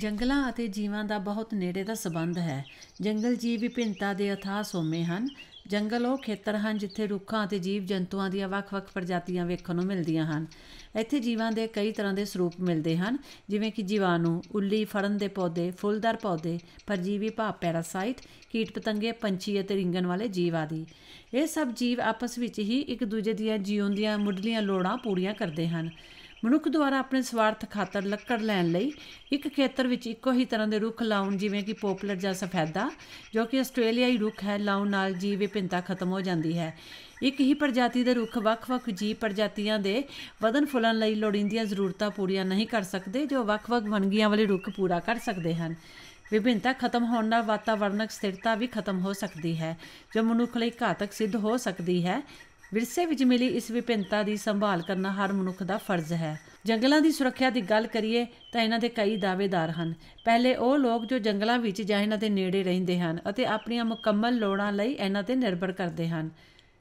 ਜੰਗਲਾਂ ਅਤੇ ਜੀਵਾਂ ਦਾ ਬਹੁਤ ਨੇੜੇ ਦਾ ਸਬੰਧ ਹੈ ਜੰਗਲ ਜੀਵ ਵਿਭਿੰਨਤਾ ਦੇ ਅਥਾਹ ਸੋਮੇ ਹਨ ਜੰਗਲ ਉਹ ਖੇਤਰ ਹਨ ਜਿੱਥੇ ਰੁੱਖਾਂ ਅਤੇ ਜੀਵ ਜੰਤੂਆਂ ਦੀਆਂ ਵੱਖ-ਵੱਖ ਪ੍ਰਜਾਤੀਆਂ ਵੇਖਣ ਨੂੰ ਮਿਲਦੀਆਂ ਹਨ ਇੱਥੇ ਜੀਵਾਂ ਦੇ ਕਈ ਤਰ੍ਹਾਂ ਦੇ ਸਰੂਪ ਮਿਲਦੇ ਹਨ ਜਿਵੇਂ ਕਿ ਜੀਵਾਣੂ, ਉੱਲੀ, ਫੜਨ ਦੇ ਪੌਦੇ, ਫੁੱਲਦਾਰ ਪੌਦੇ, ਪਰਜੀਵੀ ਭਾਪ ਪੈਰਾਸਾਈਟ, ਕੀਟ ਪਤੰਗੇ, ਪੰਛੀ ਅਤੇ ਰਿੰਗਣ ਵਾਲੇ ਜੀਵ ਆਦਿ। ਇਹ ਸਭ ਜੀਵ ਆਪਸ ਵਿੱਚ ਹੀ ਇੱਕ ਦੂਜੇ ਦੀਆਂ ਜੀਉਂਦੀਆਂ ਦੀਆਂ ਮੁੱਢਲੀਆਂ ਲੋੜਾਂ ਪੂਰੀਆਂ ਕਰਦੇ ਹਨ। ਮਨੁੱਖ ਦੁਆਰਾ ਆਪਣੇ ਸਵਾਰਥ ਖਾਤਰ ਲੱਕੜ ਲੈਣ ਲਈ ਇੱਕ ਖੇਤਰ ਵਿੱਚ ਇੱਕੋ ਹੀ ਤਰ੍ਹਾਂ ਦੇ ਰੁੱਖ ਲਾਉਣ ਜਿਵੇਂ ਕਿ ਪੋਪਲਰ ਜਾਂ ਸਫੈਦਾ ਜੋ ਕਿ ਆਸਟ੍ਰੇਲੀਆਈ ਰੁੱਖ ਹੈ ਲਾਉਣ ਨਾਲ ਜੀਵ ਵਿਭਿੰਨਤਾ ਖਤਮ ਹੋ ਜਾਂਦੀ ਹੈ ਇੱਕ ਹੀ ਪ੍ਰਜਾਤੀ ਦੇ ਰੁੱਖ ਵੱਖ-ਵੱਖ ਜੀਵ ਪ੍ਰਜਾਤੀਆਂ ਦੇ ਵਧਨ ਫੁੱਲਣ ਲਈ ਲੋੜੀਂਦੀਆਂ ਜ਼ਰੂਰਤਾਂ ਪੂਰੀਆਂ ਨਹੀਂ ਕਰ ਸਕਦੇ ਜੋ ਵੱਖ-ਵੱਖ ਵਣਗੀਆਂ ਵਾਲੇ ਰੁੱਖ ਪੂਰਾ ਕਰ ਸਕਦੇ ਹਨ ਵਿਭਿੰਨਤਾ ਖਤਮ ਹੋਣ ਨਾਲ ਵਾਤਾਵਰਣਕ ਸਥਿਰਤਾ ਵੀ ਖਤਮ ਹੋ ਸਕਦੀ ਹੈ ਜੋ ਮਨੁੱਖ ਲਈ ਘਾਤਕ ਸਿੱਧ ਹੋ ਸਕਦੀ ਹੈ ਵਿਰਸੇ ਵਿੱਚ ਮਿਲੀ ਇਸ ਵਿਭਿੰਨਤਾ ਦੀ ਸੰਭਾਲ ਕਰਨਾ ਹਰ ਮਨੁੱਖ ਦਾ ਫਰਜ਼ ਹੈ ਜੰਗਲਾਂ ਦੀ ਸੁਰੱਖਿਆ ਦੀ ਗੱਲ ਕਰੀਏ ਤਾਂ ਇਹਨਾਂ ਦੇ ਕਈ ਦਾਅਵੇਦਾਰ ਹਨ ਪਹਿਲੇ ਉਹ ਲੋਕ ਜੋ ਜੰਗਲਾਂ ਵਿੱਚ ਜਾਂ ਇਹਨਾਂ ਦੇ ਨੇੜੇ ਰਹਿੰਦੇ ਹਨ ਅਤੇ ਆਪਣੀਆਂ ਮੁਕੰਮਲ ਲੋੜਾਂ ਲਈ ਇਹਨਾਂ ਤੇ ਨਿਰਭਰ ਕਰਦੇ ਹਨ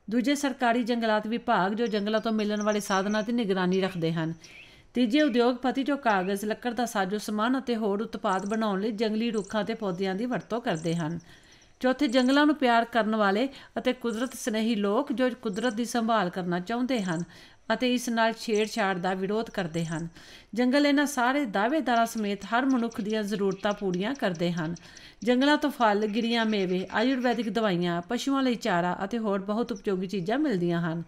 ਦੂਜੇ ਸਰਕਾਰੀ ਜੰਗਲਾਤ ਵਿਭਾਗ ਜੋ ਜੰਗਲਾਂ ਤੋਂ ਮਿਲਣ ਵਾਲੇ ਸਾਧਨਾਂ ਦੀ ਨਿਗਰਾਨੀ ਰੱਖਦੇ ਹਨ ਤੀਜੇ ਉਦਯੋਗਪਤੀ ਜੋ ਕਾਗਜ਼ ਲੱਕੜ ਦਾ ਸਾਜੋ ਸਮਾਨ ਅਤੇ ਹੋਰ ਉਤਪਾਦ ਬਣਾਉਣ ਲਈ ਜੰਗਲੀ ਰੁੱਖਾਂ ਤੇ ਪੌਦਿਆਂ ਦੀ ਵਰਤੋਂ ਕਰਦੇ ਹਨ ਚੌਥੇ ਜੰਗਲਾਂ ਨੂੰ ਪਿਆਰ ਕਰਨ ਵਾਲੇ ਅਤੇ ਕੁਦਰਤ ਸਨੇਹੀ ਲੋਕ ਜੋ ਕੁਦਰਤ ਦੀ ਸੰਭਾਲ ਕਰਨਾ ਚਾਹੁੰਦੇ ਹਨ ਅਤੇ ਇਸ ਨਾਲ ਛੇੜਛਾੜ ਦਾ ਵਿਰੋਧ ਕਰਦੇ ਹਨ ਜੰਗਲ ਇਹਨਾਂ ਸਾਰੇ ਦਾਅਵੇਦਾਰਾਂ ਸਮੇਤ ਹਰ ਮਨੁੱਖ ਦੀਆਂ ਜ਼ਰੂਰਤਾਂ ਪੂਰੀਆਂ ਕਰਦੇ ਹਨ ਜੰਗਲਾਂ ਤੋਂ ਫਲ, ਗਿਰੀਆਂ, ਮੇਵੇ, ਆਯੁਰਵੈਦਿਕ ਦਵਾਈਆਂ, ਪਸ਼ੂਆਂ ਲਈ ਚਾਰਾ ਅਤੇ ਹੋਰ ਬਹੁਤ ਉਪਯੋਗੀ ਚੀਜ਼ਾਂ ਮਿਲਦੀਆਂ ਹਨ।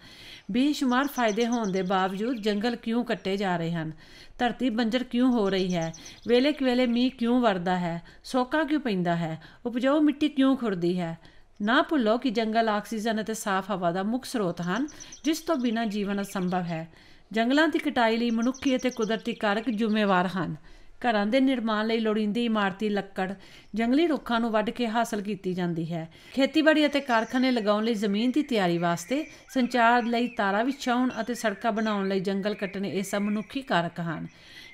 ਬੇਸ਼ੁਮਾਰ ਫਾਇਦੇ ਹੋਣ ਦੇ ਬਾਵਜੂਦ ਜੰਗਲ ਕਿਉਂ ਕੱਟੇ ਜਾ ਰਹੇ ਹਨ? ਧਰਤੀ ਬੰਜਰ ਕਿਉਂ ਹੋ ਰਹੀ ਹੈ? ਵੇਲੇ ਵੇਲੇ ਮੀਂਹ ਕਿਉਂ ਵਰਦਾ ਹੈ? ਸੋਕਾ ਕਿਉਂ ਪੈਂਦਾ ਹੈ? ਉਪਜਾਊ ਮਿੱਟੀ ਕਿਉਂ ਖੁਰਦੀ ਹੈ? ਨਾ ਭੁੱਲੋ ਕਿ ਜੰਗਲ ਆਕਸੀਜਨ ਅਤੇ ਸਾਫ਼ ਹਵਾ ਦਾ ਮੁੱਖ ਸਰੋਤ ਹਨ ਜਿਸ ਤੋਂ ਬਿਨਾਂ ਜੀਵਨ ਅਸੰਭਵ ਹੈ ਜੰਗਲਾਂ ਦੀ ਕਟਾਈ ਲਈ ਮਨੁੱਖੀ ਅਤੇ ਕੁਦਰਤੀ ਕਾਰਕ ਜ਼ਿੰਮੇਵਾਰ ਹਨ ਘਰਾਂ ਦੇ ਨਿਰਮਾਣ ਲਈ ਲੋੜੀਂਦੀ ਇਮਾਰਤੀ ਲੱਕੜ ਜੰਗਲੀ ਰੁੱਖਾਂ ਨੂੰ ਵੱਢ ਕੇ ਹਾਸਲ ਕੀਤੀ ਜਾਂਦੀ ਹੈ ਖੇਤੀਬਾੜੀ ਅਤੇ ਕਾਰਖਾਨੇ ਲਗਾਉਣ ਲਈ ਜ਼ਮੀਨ ਦੀ ਤਿਆਰੀ ਵਾਸਤੇ ਸੰਚਾਰ ਲਈ ਤਾਰਾ ਵਿਛਾਉਣ ਅਤੇ ਸੜਕਾਂ ਬਣਾਉਣ ਲਈ ਜੰਗਲ ਕੱਟਣੇ ਇਹ ਸਭ ਮਨੁੱਖੀ ਕਾਰਕ ਹਨ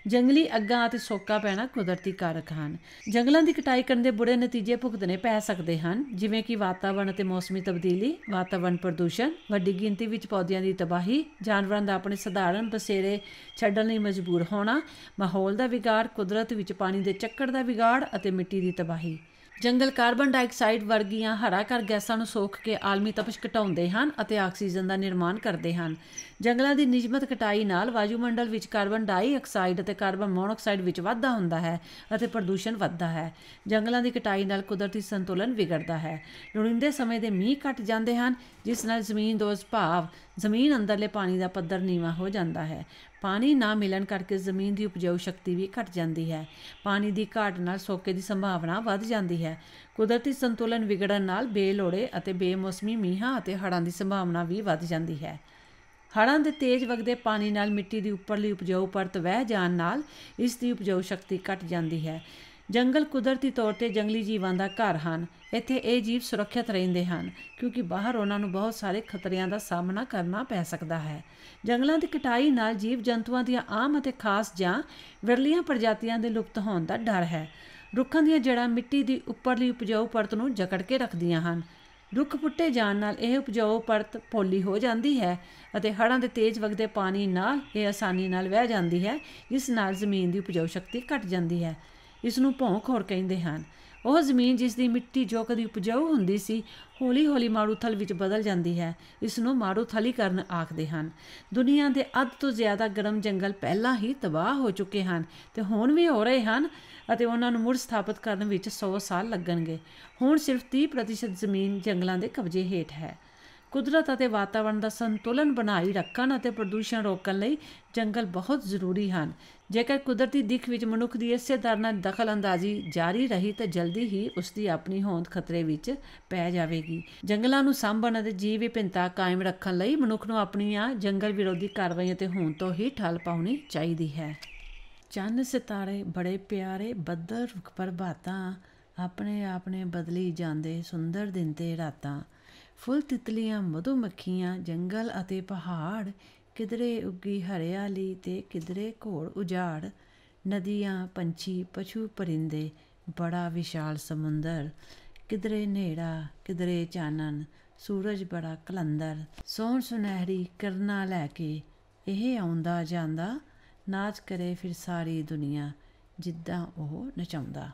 ਜੰਗਲੀ ਅੱਗਾਂ ਅਤੇ ਸੋਕਾ ਪੈਣਾ ਕੁਦਰਤੀ ਕਾਰਕ ਹਨ ਜੰਗਲਾਂ ਦੀ ਕਟਾਈ ਕਰਨ ਦੇ ਬੁਰੇ ਨਤੀਜੇ ਭੁਗਤਨੇ ਪੈ ਸਕਦੇ ਹਨ ਜਿਵੇਂ ਕਿ ਵਾਤਾਵਰਣ ਅਤੇ ਮੌਸਮੀ ਤਬਦੀਲੀ ਵਾਤਾਵਰਣ ਪ੍ਰਦੂਸ਼ਣ ਵੱਡੀ ਗਿਣਤੀ ਵਿੱਚ ਪੌਦਿਆਂ ਦੀ ਤਬਾਹੀ ਜਾਨਵਰਾਂ ਦਾ ਆਪਣੇ ਸਧਾਰਨ ਬਸੇਰੇ ਛੱਡਣ ਲਈ ਮਜਬੂਰ ਹੋਣਾ ਮਾਹੌਲ ਦਾ ਵਿਗਾੜ ਕੁਦਰਤ ਵਿੱਚ ਪਾਣੀ ਦੇ ਚੱਕਰ ਦਾ ਵਿਗਾੜ ਅਤੇ ਮਿੱਟੀ ਦੀ ਤਬਾਹੀ ਜੰਗਲ ਕਾਰਬਨ ਡਾਈਆਕਸਾਈਡ ਵਰਗੀਆਂ ਹਰਾਕਰ ਗੈਸਾਂ ਨੂੰ ਸੋਖ ਕੇ ਆਲਮੀ ਤਪਸ਼ ਘਟਾਉਂਦੇ ਹਨ ਅਤੇ ਆਕਸੀਜਨ ਦਾ ਨਿਰਮਾਣ ਕਰਦੇ ਹਨ ਜੰਗਲਾਂ ਦੀ ਨਿਯਮਤ ਕਟਾਈ ਨਾਲ ਵਾਯੂਮੰਡਲ ਵਿੱਚ ਕਾਰਬਨ ਡਾਈਆਕਸਾਈਡ ਅਤੇ ਕਾਰਬਨ ਮੋਨੋਆਕਸਾਈਡ ਵਿੱਚ ਵਾਧਾ ਹੁੰਦਾ ਹੈ ਅਤੇ ਪ੍ਰਦੂਸ਼ਣ ਵੱਧਦਾ ਹੈ ਜੰਗਲਾਂ ਦੀ ਕਟਾਈ ਨਾਲ ਕੁਦਰਤੀ ਸੰਤੁਲਨ ਵਿਗੜਦਾ ਹੈ ਲੋੜੀਂਦੇ ਸਮੇਂ ਦੇ ਮੀਂਹ ਘਟ ਜਾਂਦੇ ਹਨ ਜਿਸ ਨਾਲ ਜ਼ਮੀਨ ਦੋਜ਼ ਭਾਵ ਜ਼ਮੀਨ ਅੰਦਰਲੇ ਪਾਣੀ ਦਾ ਪੱਧਰ ਨੀਵਾ ਹੋ ਜਾਂਦਾ ਹੈ ਪਾਣੀ ਨਾ ਮਿਲਣ ਕਰਕੇ ਜ਼ਮੀਨ ਦੀ ਉਪਜਾਊ ਸ਼ਕਤੀ ਵੀ ਘਟ ਜਾਂਦੀ ਹੈ ਪਾਣੀ ਦੀ ਘਾਟ ਨਾਲ ਸੋਕੇ ਦੀ ਸੰਭਾਵਨਾ ਵੱਧ ਜਾਂਦੀ ਹੈ ਕੁਦਰਤੀ ਸੰਤੁਲਨ ਵਿਗੜਨ ਨਾਲ ਬੇਲੋੜੇ ਅਤੇ ਬੇਮੌਸਮੀ ਮੀਂਹਾਂ ਅਤੇ ਹੜ੍ਹਾਂ ਦੀ ਸੰਭਾਵਨਾ ਵੀ ਵੱਧ ਜਾਂਦੀ ਹੈ ਹੜ੍ਹਾਂ ਦੇ ਤੇਜ਼ ਵਗਦੇ ਪਾਣੀ ਨਾਲ ਮਿੱਟੀ ਦੀ ਉੱਪਰਲੀ ਉਪਜਾਊ ਪਰਤ ਵਹਿ ਜਾਣ ਨਾਲ ਇਸ ਦੀ ਉਪਜਾਊ ਸ਼ਕਤੀ ਘਟ ਜਾਂਦੀ ਹੈ ਜੰਗਲ ਕੁਦਰਤੀ ਤੌਰ ਤੇ ਜੰਗਲੀ ਜੀਵਾਂ ਦਾ ਘਰ ਹਨ ਇੱਥੇ ਇਹ ਜੀਵ ਸੁਰੱਖਿਅਤ ਰਹਿੰਦੇ ਹਨ ਕਿਉਂਕਿ ਬਾਹਰ ਉਹਨਾਂ ਨੂੰ ਬਹੁਤ ਸਾਰੇ ਖਤਰਿਆਂ ਦਾ ਸਾਹਮਣਾ ਕਰਨਾ ਪੈ ਸਕਦਾ ਹੈ ਜੰਗਲਾਂ ਦੀ ਕਟਾਈ ਨਾਲ ਜੀਵ ਜੰਤੂਆਂ ਦੀਆਂ ਆਮ ਅਤੇ ਖਾਸ ਜਾਂ ਵਿਰਲੀਆਂ ਪ੍ਰਜਾਤੀਆਂ ਦੇ ਲੁਪਤ ਹੋਣ ਦਾ ਡਰ ਹੈ ਰੁੱਖਾਂ ਦੀਆਂ ਜੜਾਂ ਮਿੱਟੀ ਦੀ ਉੱਪਰਲੀ ਉਪਜਾਊ ਪਰਤ ਨੂੰ ਜਕੜ ਕੇ ਰੱਖਦੀਆਂ ਹਨ ਰੁੱਖ ਪੁੱਟੇ ਜਾਣ ਨਾਲ ਇਹ ਉਪਜਾਊ ਪਰਤ ਪੋਲੀ ਹੋ ਜਾਂਦੀ ਹੈ ਅਤੇ ਹੜ੍ਹਾਂ ਦੇ ਤੇਜ਼ ਵਗਦੇ ਪਾਣੀ ਨਾਲ ਇਹ ਆਸਾਨੀ ਨਾਲ ਵਹਿ ਜਾਂਦੀ ਹੈ ਇਸ ਨਾਲ ਜ਼ਮੀਨ ਦੀ ਉਪਜਾਊ ਸ਼ਕਤੀ ਘਟ ਜਾਂਦੀ ਹੈ ਇਸ ਨੂੰ ਭੌਂਖੋਰ ਕਹਿੰਦੇ ਹਨ ਉਹ ਜ਼ਮੀਨ ਜਿਸ ਦੀ ਮਿੱਟੀ ਜੋ ਕਦੀ ਉਪਜਾਊ ਹੁੰਦੀ ਸੀ ਹੌਲੀ-ਹੌਲੀ ਮਾਰੂਥਲ ਵਿੱਚ ਬਦਲ ਜਾਂਦੀ ਹੈ ਇਸ ਨੂੰ ਮਾਰੂਥਲੀਕਰਨ ਆਖਦੇ ਹਨ ਦੁਨੀਆ ਦੇ ਅੱਧ ਤੋਂ ਜ਼ਿਆਦਾ ਗਰਮ ਜੰਗਲ ਪਹਿਲਾਂ ਹੀ ਤਬਾਹ ਹੋ ਚੁੱਕੇ ਹਨ ਤੇ ਹੁਣ ਵੀ ਹੋ ਰਹੇ ਹਨ ਅਤੇ ਉਹਨਾਂ ਨੂੰ ਮੁੜ ਸਥਾਪਿਤ ਕਰਨ ਵਿੱਚ 100 ਸਾਲ ਲੱਗਣਗੇ ਹੁਣ ਸਿਰਫ 30% ਜ਼ਮੀਨ ਜੰਗਲਾਂ ਦੇ ਕਬਜ਼ੇ ਹੇਠ ਹੈ ਕੁਦਰਤ ਅਤੇ ਵਾਤਾਵਰਣ ਦਾ ਸੰਤੁਲਨ ਬਣਾਈ ਰੱਖਣ ਅਤੇ ਪ੍ਰਦੂਸ਼ਣ ਰੋਕਣ ਲਈ ਜੰਗਲ ਬਹੁਤ ਜ਼ਰੂਰੀ ਹਨ ਜੇਕਰ ਕੁਦਰਤੀ ਦਿੱਖ ਵਿੱਚ ਮਨੁੱਖ ਦੀ ਇਸੇ ਤਰ੍ਹਾਂ ਦਖਲਅੰਦਾਜ਼ੀ ਜਾਰੀ ਰਹੀ ਤਾਂ ਜਲਦੀ ਹੀ ਉਸ ਦੀ ਆਪਣੀ ਹੋਂਦ ਖਤਰੇ ਵਿੱਚ ਪੈ ਜਾਵੇਗੀ ਜੰਗਲਾਂ ਨੂੰ ਸੰਭਣ ਅਤੇ ਜੀਵ ਵਿਭਿੰਨਤਾ ਕਾਇਮ ਰੱਖਣ ਲਈ ਮਨੁੱਖ ਨੂੰ ਆਪਣੀਆਂ ਜੰਗਲ ਵਿਰੋਧੀ ਕਾਰਵਾਈਆਂ ਤੇ ਹੋਂਦ ਤੋਂ ਹੀ ਠੱਲ ਪਾਉਣੀ ਚਾਹੀਦੀ ਹੈ ਚੰਨ ਸਿਤਾਰੇ ਬੜੇ ਪਿਆਰੇ ਬੱਦਲ ਪ੍ਰਭਾਤਾਂ ਆਪਣੇ ਆਪਣੇ ਬਦਲੀ ਜਾਂਦੇ ਸੁੰਦਰ ਦਿਨ ਤੇ ਰਾਤਾਂ ਫੁੱਲ ਤਿਤਲੀਆਂ ਮਧੂ ਮੱਖੀਆਂ ਜੰਗਲ ਅਤੇ ਪਹਾੜ ਕਿਧਰੇ ਉੱਗੀ ਹਰਿਆਲੀ ਤੇ ਕਿਧਰੇ ਘੋੜ ਉਜਾੜ ਨਦੀਆਂ ਪੰਛੀ ਪਸ਼ੂ ਪਰਿੰਦੇ ਬੜਾ ਵਿਸ਼ਾਲ ਸਮੁੰਦਰ ਕਿਧਰੇ ਨੇੜਾ ਕਿਧਰੇ ਚਾਨਣ ਸੂਰਜ ਬੜਾ ਕਲੰਦਰ ਸੋਹਣ ਸੁਨਹਿਰੀ ਕਰਨਾ ਲੈ ਕੇ ਇਹ ਆਉਂਦਾ ਜਾਂਦਾ ਨਾਚ ਕਰੇ ਫਿਰ ਸਾਰੀ ਦੁਨੀਆ ਜਿੱਦਾਂ ਉਹ ਨਚਾਉਂਦਾ